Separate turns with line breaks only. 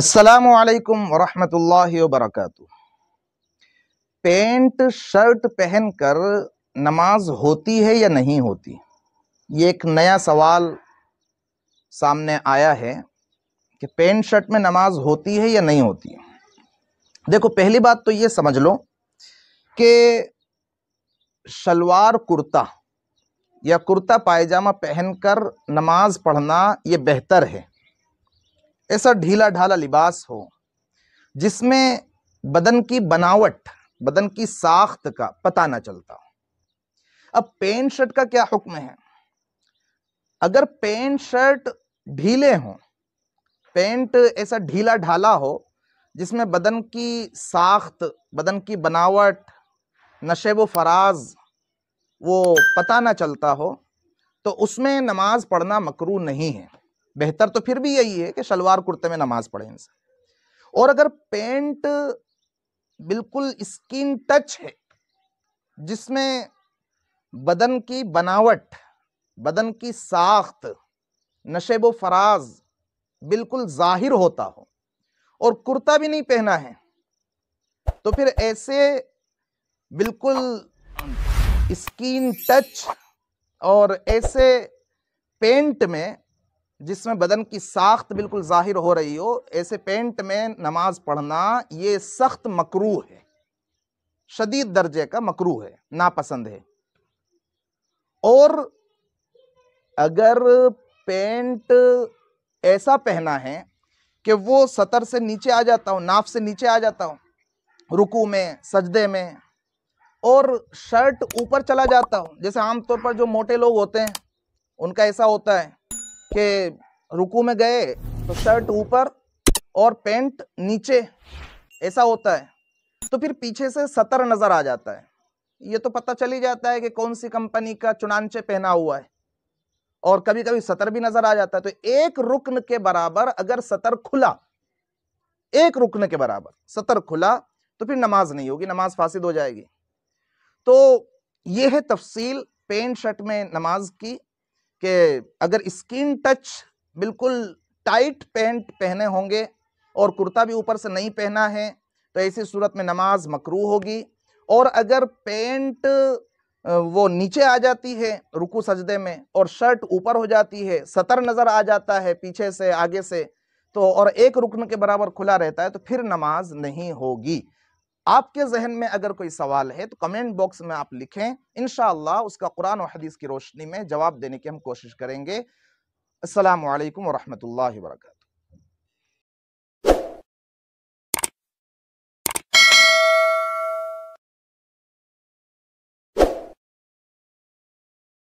असलकम वरहमतुल्लाहि वरक़ pant shirt पहनकर नमाज होती है या नहीं होती ये एक नया सवाल सामने आया है कि पेंट शर्ट में नमाज होती है या नहीं होती देखो पहली बात तो ये समझ लो कि शलवार कुर्ता या कुर्ता पायजामा पहनकर नमाज पढ़ना ये बेहतर है ऐसा ढीला ढाला लिबास हो जिसमें बदन की बनावट बदन की साख्त का पता ना चलता हो अब पेंट शर्ट का क्या हुक्म है अगर पेंट शर्ट ढीले हों पेंट ऐसा ढीला ढाला हो जिसमें बदन की साख्त बदन की बनावट नशे व फराज वो पता ना चलता हो तो उसमें नमाज पढ़ना मकरू नहीं है बेहतर तो फिर भी यही है कि शलवार कुर्ते में नमाज पढ़े इंसान और अगर पेंट बिल्कुल स्किन टच है जिसमें बदन की बनावट बदन की साख्त नशेब फराज बिल्कुल जाहिर होता हो और कुर्ता भी नहीं पहना है तो फिर ऐसे बिल्कुल स्किन टच और ऐसे पेंट में जिसमें बदन की साख्त बिल्कुल ज़ाहिर हो रही हो ऐसे पेंट में नमाज पढ़ना ये सख्त मकरू है शदीद दर्जे का मकरू है नापसंद है और अगर पेंट ऐसा पहना है कि वो सतर से नीचे आ जाता हो नाफ से नीचे आ जाता हो रुकू में सजदे में और शर्ट ऊपर चला जाता हो जैसे आमतौर पर जो मोटे लोग होते हैं उनका ऐसा होता है के रुकू में गए तो शर्ट ऊपर और पेंट नीचे ऐसा होता है तो फिर पीछे से सतर नज़र आ जाता है ये तो पता चल ही जाता है कि कौन सी कंपनी का चुनानचे पहना हुआ है और कभी कभी सतर भी नज़र आ जाता है तो एक रुकन के बराबर अगर सतर खुला एक रुकन के बराबर सतर खुला तो फिर नमाज नहीं होगी नमाज फासिद हो जाएगी तो ये है तफसील पेंट शर्ट में नमाज की कि अगर स्किन टच बिल्कुल टाइट पैंट पहने होंगे और कुर्ता भी ऊपर से नहीं पहना है तो ऐसी सूरत में नमाज मकरू होगी और अगर पैंट वो नीचे आ जाती है रुकू सजदे में और शर्ट ऊपर हो जाती है सतर नज़र आ जाता है पीछे से आगे से तो और एक रुकन के बराबर खुला रहता है तो फिर नमाज नहीं होगी आपके जहन में अगर कोई सवाल है तो कमेंट बॉक्स में आप लिखें इन उसका कुरान और हदीस की रोशनी में जवाब देने की हम कोशिश करेंगे असलकम वरहमल वर्का